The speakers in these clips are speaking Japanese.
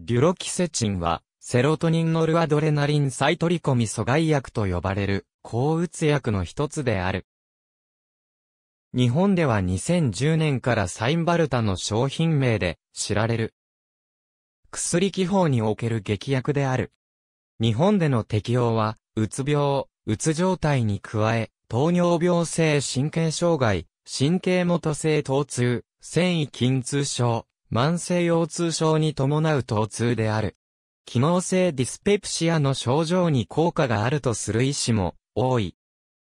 デュロキセチンは、セロトニンノルアドレナリン再取り込み阻害薬と呼ばれる、抗うつ薬の一つである。日本では2010年からサインバルタの商品名で知られる。薬気法における劇薬である。日本での適用は、うつ病、うつ状態に加え、糖尿病性神経障害、神経元性疼痛、繊維筋痛症、慢性腰痛症に伴う疼痛である。機能性ディスペプシアの症状に効果があるとする医師も多い。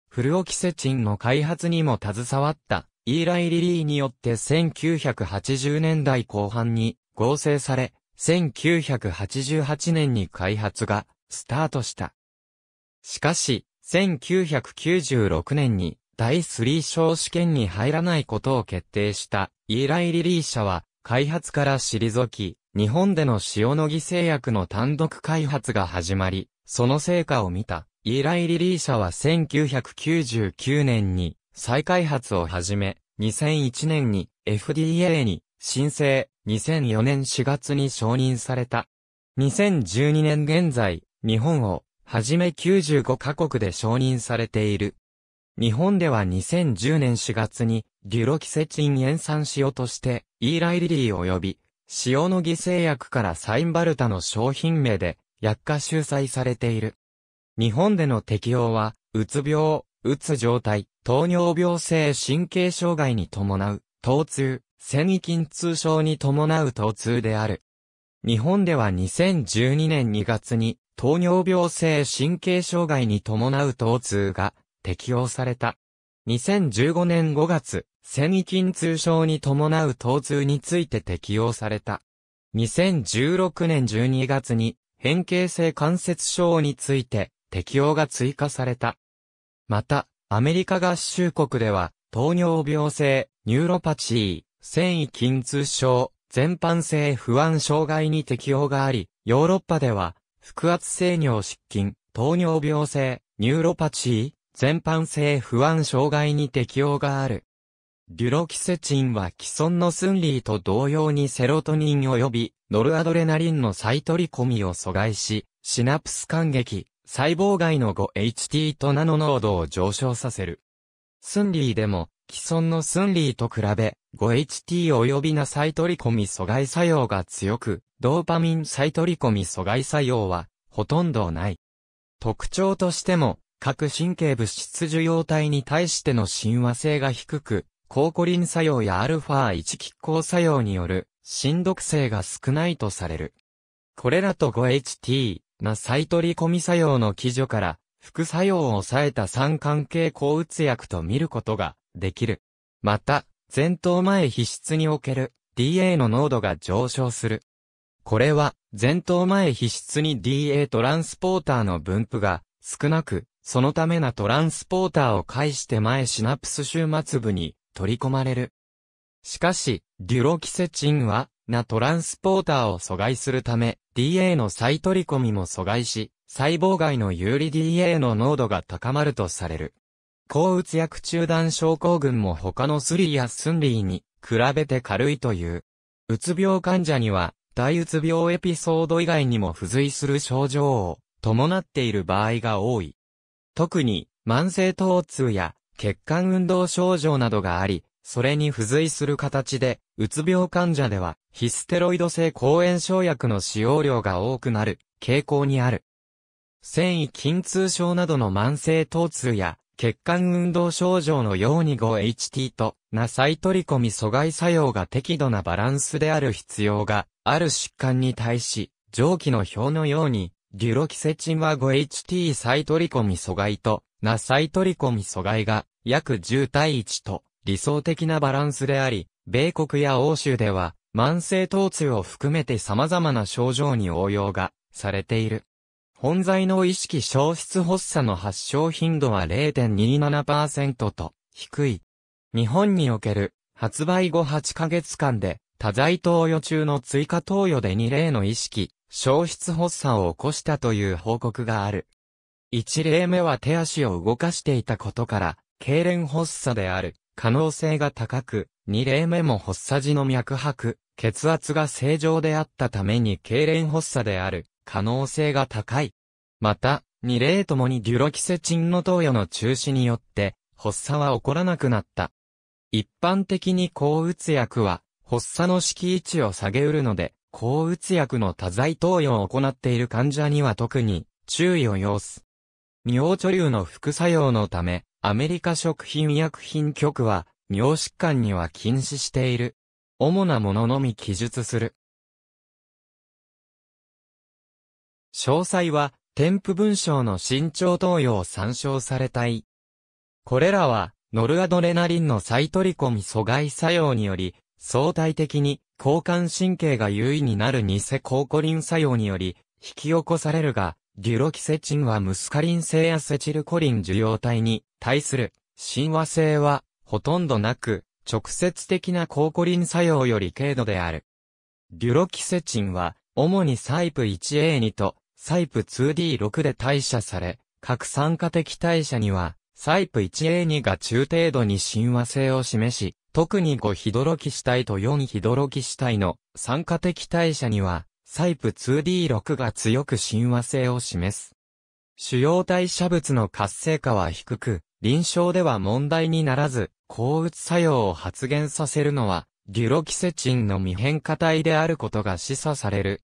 フルオキセチンの開発にも携わったイーライ・リリーによって1980年代後半に合成され、1988年に開発がスタートした。しかし、1996年に第3小試験に入らないことを決定したイーライ・リリー社は開発から退き、日本での塩野義製薬の単独開発が始まり、その成果を見た、イーライ・リリー社は1999年に再開発を始め、2001年に FDA に申請、2004年4月に承認された。2012年現在、日本をはじめ95カ国で承認されている。日本では2010年4月に、デュロキセチン塩酸塩として、イーライリリー及び、塩の犠牲薬からサインバルタの商品名で、薬価収載されている。日本での適用は、うつ病、うつ状態、糖尿病性神経障害に伴う、疼痛、繊維筋痛症に伴う疼痛である。日本では2012年2月に、糖尿病性神経障害に伴う疼痛が、適用された。2015年5月、繊維筋痛症に伴う疼痛について適用された。2016年12月に変形性関節症について適用が追加された。また、アメリカ合衆国では、糖尿病性、ニューロパチー、繊維筋痛症、全般性不安障害に適用があり、ヨーロッパでは、腹圧性尿失禁、糖尿病性、ニューロパチー、全般性不安障害に適応がある。デュロキセチンは既存のスンリーと同様にセロトニン及びノルアドレナリンの再取り込みを阻害し、シナプス感激、細胞外の 5HT とナノ濃度を上昇させる。スンリーでも既存のスンリーと比べ 5HT 及びな再取り込み阻害作用が強く、ドーパミン再取り込み阻害作用はほとんどない。特徴としても各神経物質受容体に対しての親和性が低く、抗コリン作用や α1 拮抗作用による、親毒性が少ないとされる。これらと 5HT なサイトリコミ作用の基準から、副作用を抑えた三関係抗うつ薬と見ることができる。また、前頭前皮質における DA の濃度が上昇する。これは、前頭前皮質に DA トランスポーターの分布が少なく、そのためなトランスポーターを介して前シナプス終末部に取り込まれる。しかし、デュロキセチンは、なトランスポーターを阻害するため、DA の再取り込みも阻害し、細胞外の有利 DA の濃度が高まるとされる。抗うつ薬中断症候群も他のスリーやスンリーに比べて軽いという。うつ病患者には、大うつ病エピソード以外にも付随する症状を伴っている場合が多い。特に慢性疼痛や血管運動症状などがあり、それに付随する形で、うつ病患者では、ヒステロイド性抗炎症薬の使用量が多くなる傾向にある。繊維筋痛症などの慢性疼痛や血管運動症状のように 5HT とない取り込み阻害作用が適度なバランスである必要がある疾患に対し、上記の表のようにデュロキセチンは 5HT サイトリコミ阻害と、ナサイトリコミ阻害が約10対1と理想的なバランスであり、米国や欧州では慢性疼痛を含めて様々な症状に応用がされている。本剤の意識消失発作の発症頻度は0.27%と低い。日本における発売後8ヶ月間で多剤投与中の追加投与で2例の意識消失発作を起こしたという報告がある。一例目は手足を動かしていたことから、痙攣発作である可能性が高く、二例目も発作時の脈拍、血圧が正常であったために痙攣発作である可能性が高い。また、二例ともにデュロキセチンの投与の中止によって、発作は起こらなくなった。一般的に抗うつ薬は、発作の敷位置を下げうるので、抗うつ薬の多剤投与を行っている患者には特に注意を要す。尿貯留の副作用のため、アメリカ食品医薬品局は、尿疾患には禁止している。主なもののみ記述する。詳細は、添付文章の慎重投与を参照されたい。これらは、ノルアドレナリンのサイトリコミ阻害作用により、相対的に交感神経が優位になるニセ抗コリン作用により引き起こされるが、デュロキセチンはムスカリン性アセチルコリン受容体に対する親和性はほとんどなく、直接的な抗コリン作用より軽度である。デュロキセチンは主にサイプ 1A2 とサイプ 2D6 で代謝され、核酸化的代謝にはサイプ 1A2 が中程度に親和性を示し、特に5ヒドロキシ体と4ヒドロキシ体の酸化的代謝には、サイプ 2D6 が強く親和性を示す。主要代謝物の活性化は低く、臨床では問題にならず、抗うつ作用を発現させるのは、デュロキセチンの未変化体であることが示唆される。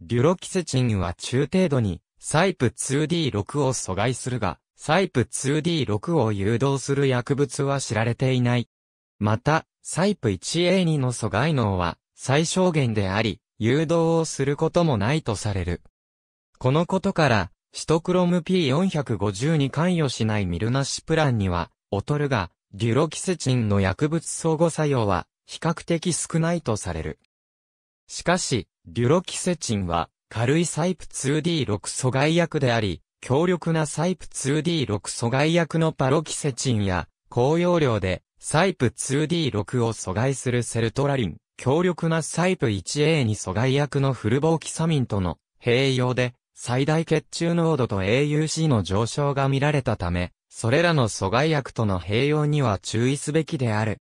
デュロキセチンは中程度に、サイプ 2D6 を阻害するが、サイプ 2D6 を誘導する薬物は知られていない。また、サイプ 1A2 の阻害能は最小限であり、誘導をすることもないとされる。このことから、シトクロム P450 に関与しないミルナシプランには、劣るが、デュロキセチンの薬物相互作用は比較的少ないとされる。しかし、デュロキセチンは軽いサイプ 2D6 阻害薬であり、強力なサイプ 2D6 阻害薬のパロキセチンや高容量でサイプ 2D6 を阻害するセルトラリン、強力なサイプ 1A に阻害薬のフルボーキサミンとの併用で、最大血中濃度と AUC の上昇が見られたため、それらの阻害薬との併用には注意すべきである。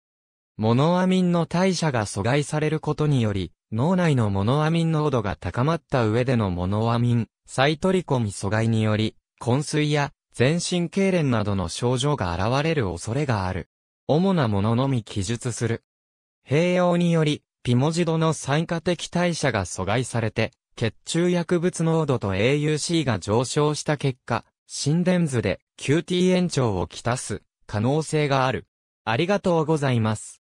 モノアミンの代謝が阻害されることにより、脳内のモノアミン濃度が高まった上でのモノアミン、サイトリコミ阻害により、昏睡や全身痙攣などの症状が現れる恐れがある。主なもののみ記述する。併用により、ピモジドの酸化的代謝が阻害されて、血中薬物濃度と AUC が上昇した結果、心電図で QT 延長をきたす可能性がある。ありがとうございます。